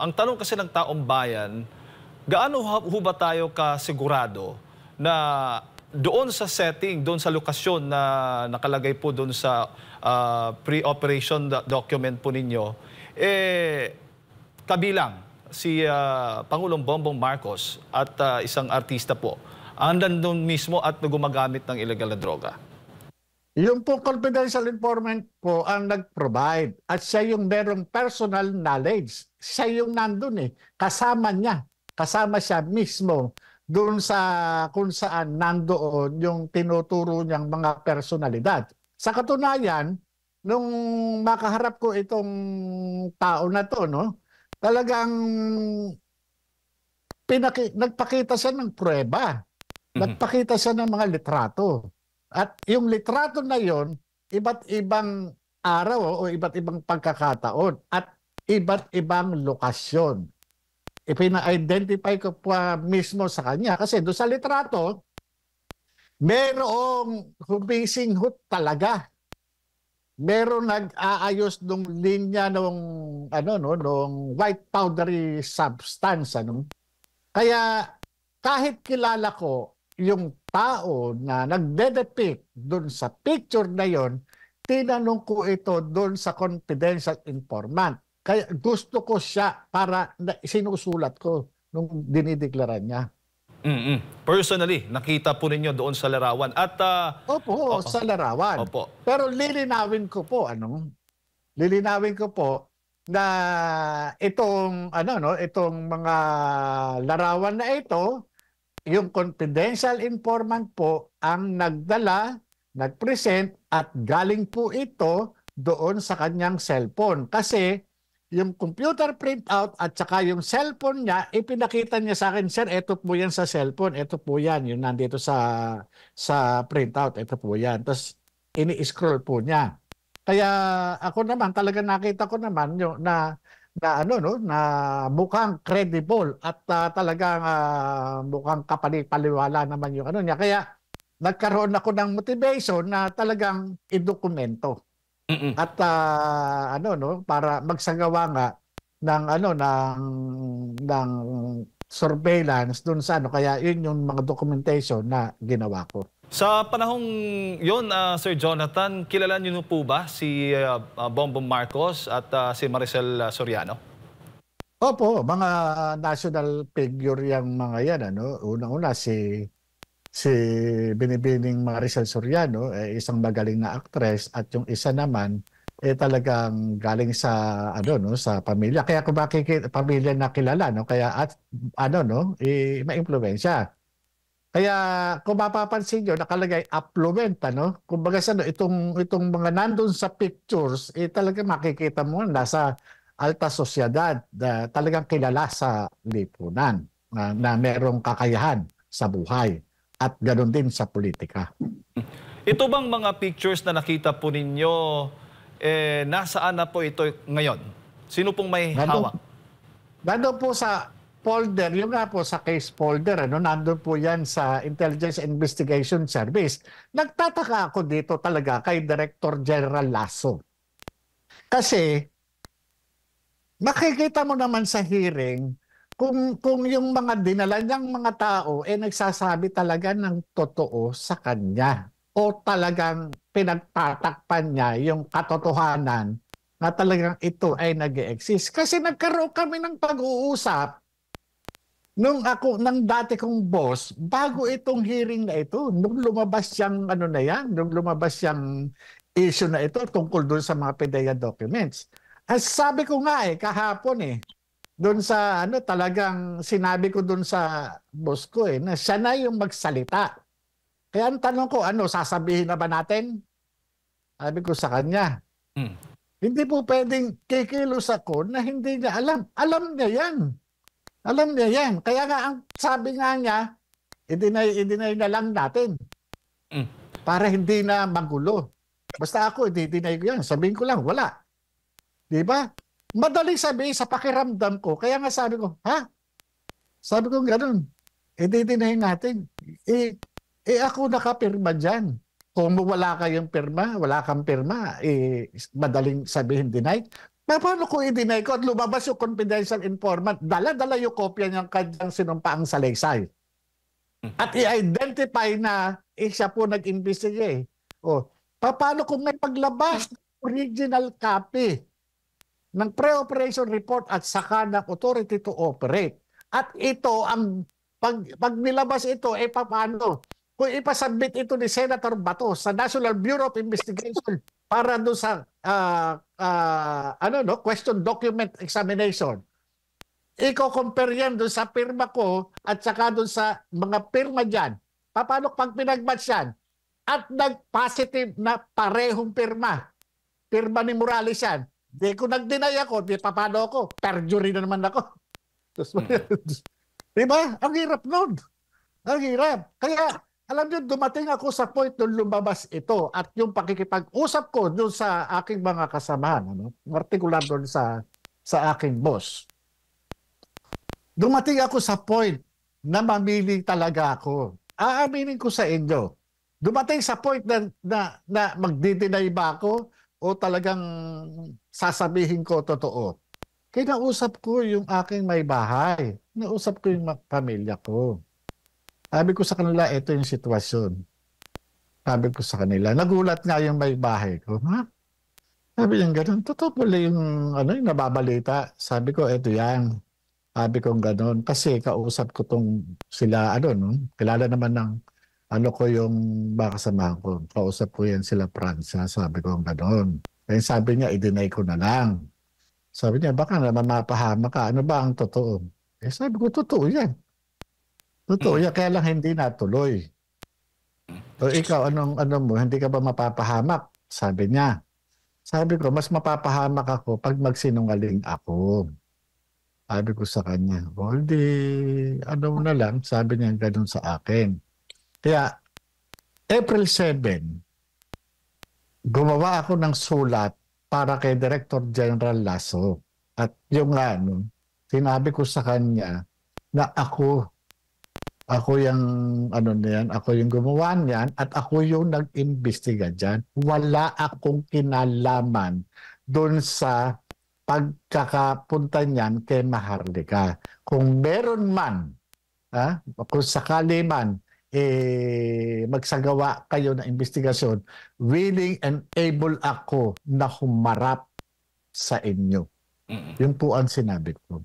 Ang tanong kasi ng taong bayan, gaano ho ba tayo kasigurado na doon sa setting, doon sa lokasyon na nakalagay po doon sa uh, pre-operation document po ninyo, eh, kabilang si uh, Pangulong Bongbong Marcos at uh, isang artista po, andan doon mismo at gumagamit ng ilegal na droga. Yung po confidential informant po ang nag-provide at siya yung merong personal knowledge. Siya yung nandun eh. Kasama niya. Kasama siya mismo doon sa kung saan nandoon yung tinuturo niyang mga personalidad. Sa katunayan, nung makaharap ko itong tao na to, no, talagang pinaki- nagpakita siya ng prueba. Mhm. Nagpakita siya ng mga litrato at yung litrato na yon, iba't ibang araw o iba't ibang pagkakataon at iba't ibang lokasyon. Ipina-identify ko po mismo sa kanya kasi doon sa litrato, merong humisinghot talaga. Merong nag-aayos ng linya nung ano no nung white powdery substance ano. Kaya kahit kilala ko yung tao na nagdedepict doon sa picture na yon, tinanong ko ito doon sa confidential informant. Kaya gusto ko siya para na, sinusulat ko nung dinideklara niya. Mm-mm. Personally, nakita po ninyo doon sa larawan. At, uh, Opo, opo, sa larawan. Opo. Pero lilinawin ko po, ano? Lilinawin ko po na itong ano no itong mga larawan na ito yung confidential informant po ang nagdala, nagpresent at galing po ito doon sa kanyang cellphone. Kasi yung computer printout at saka yung cellphone niya, ipinakita niya sa akin, sir, ito po yan sa cellphone, ito po yan, yung nandito sa, sa printout, ito po yan. Tapos ini-scroll po niya. Kaya ako naman, talaga nakita ko naman yung, na na ano no na mukhang credible at uh, talagang uh, mukhang kapanipaliwala naman yung ano niya kaya nagkaroon ako ng motivation na talagang idokumento Mm-mm. at uh, ano no para magsagawa nga ng ano ng ng surveillance doon sa ano kaya yun yung mga documentation na ginawa ko sa panahong yon, uh, ah, Sir Jonathan, kilala niyo po ba si uh, Bongbong Marcos at uh, si Maricel Soriano? Opo, mga national figure yung mga yan. Ano? Una-una si si Binibining Maricel Soriano, eh, isang magaling na actress at yung isa naman eh talagang galing sa ano no sa pamilya kaya kung bakit pamilya na kilala no kaya at ano no eh, ma-impluwensya kaya kung mapapansin nyo, nakalagay upload, ano? Kung baga ano, itong, itong mga nandun sa pictures, eh talaga makikita mo nasa alta sosyedad na talagang kilala sa lipunan na, na merong kakayahan sa buhay at ganoon din sa politika. Ito bang mga pictures na nakita po ninyo, eh, nasaan na po ito ngayon? Sino pong may nandun, hawak? Nandun po sa folder, yung nga po sa case folder, ano, nandun po yan sa Intelligence Investigation Service. Nagtataka ako dito talaga kay Director General Lasso. Kasi, makikita mo naman sa hearing, kung, kung yung mga dinala niyang mga tao, eh nagsasabi talaga ng totoo sa kanya. O talagang pinagtatakpan niya yung katotohanan na talagang ito ay nag exist Kasi nagkaroon kami ng pag-uusap nung ako nang dati kong boss bago itong hearing na ito nung lumabas yang ano na yan nung lumabas yang issue na ito tungkol doon sa mga PDEA documents as sabi ko nga eh kahapon eh doon sa ano talagang sinabi ko doon sa boss ko eh na siya na yung magsalita kaya ang tanong ko ano sasabihin na ba natin sabi ko sa kanya hmm. hindi po pwedeng kikilos ako na hindi niya alam alam niya yan alam niya yan. Kaya nga, ang sabi nga niya, idinay, idinay na lang natin. Mm. Para hindi na magulo. Basta ako, idinay ko yan. Sabihin ko lang, wala. Di ba? Madaling sabihin sa pakiramdam ko. Kaya nga sabi ko, ha? Sabi ko ganun. Idinay natin. Eh, eh ako nakapirma dyan. Kung wala kayong pirma, wala kang pirma, eh, madaling sabihin deny. Na paano kung i-deny ko at lumabas yung confidential informant, dala-dala yung kopya niyang kanyang sinumpaang salaysay. Hmm. At i-identify na eh, siya po nag-investigate. Eh. O, oh, paano kung may paglabas original copy ng pre-operation report at saka ng authority to operate? At ito, ang pag, pag nilabas ito, eh paano? Kung ipasubmit ito ni Senator Bato sa National Bureau of Investigation, para do sa uh, uh, ano no question document examination iko compare yan doon sa pirma ko at saka doon sa mga pirma diyan Paano pag pinagmatch yan? At nag-positive na parehong pirma. Pirma ni Morales yan. Di ko nag ako, di papano ako. Perjury na naman ako. Tapos, mm. di ba? Ang hirap nun. Ang hirap. Kaya alam niyo, dumating ako sa point nung lumabas ito at yung pakikipag-usap ko doon sa aking mga kasamahan, ano, particular doon sa, sa aking boss. Dumating ako sa point na mamili talaga ako. Aaminin ko sa inyo, dumating sa point na, na, na magdidinay ba ako o talagang sasabihin ko totoo. Kinausap ko yung aking may bahay. Nausap ko yung pamilya ko. Sabi ko sa kanila, ito yung sitwasyon. Sabi ko sa kanila, nagulat nga yung may bahay ko. Ha? Sabi niya ganun, totoo pala yung, ano, yung nababalita. Sabi ko, ito yan. Sabi ko ganun. Kasi kausap ko tong sila, ano, no? kilala naman ng ano ko yung makasamahan ko. Kausap ko yan sila Pransa. Sabi ko ganun. Kaya eh, sabi niya, i-deny ko na lang. Sabi niya, baka naman mapahama ka. Ano ba ang totoo? Eh sabi ko, totoo yan. Totoo, mm. kaya lang hindi natuloy. So, ikaw, anong, ano mo, hindi ka ba mapapahamak? Sabi niya. Sabi ko, mas mapapahamak ako pag magsinungaling ako. Sabi ko sa kanya, well, di, ano na lang, sabi niya ganun sa akin. Kaya, April 7, gumawa ako ng sulat para kay Director General Lasso. At yung ano, sinabi ko sa kanya na ako ako yung ano na yan, ako yung gumawa niyan at ako yung nag-imbestiga diyan. Wala akong kinalaman doon sa pagkakapunta niyan kay Maharlika. Kung meron man, ha, kung sakali man, eh, magsagawa kayo ng investigasyon, willing and able ako na humarap sa inyo. Mm-hmm. Yun po ang sinabi ko.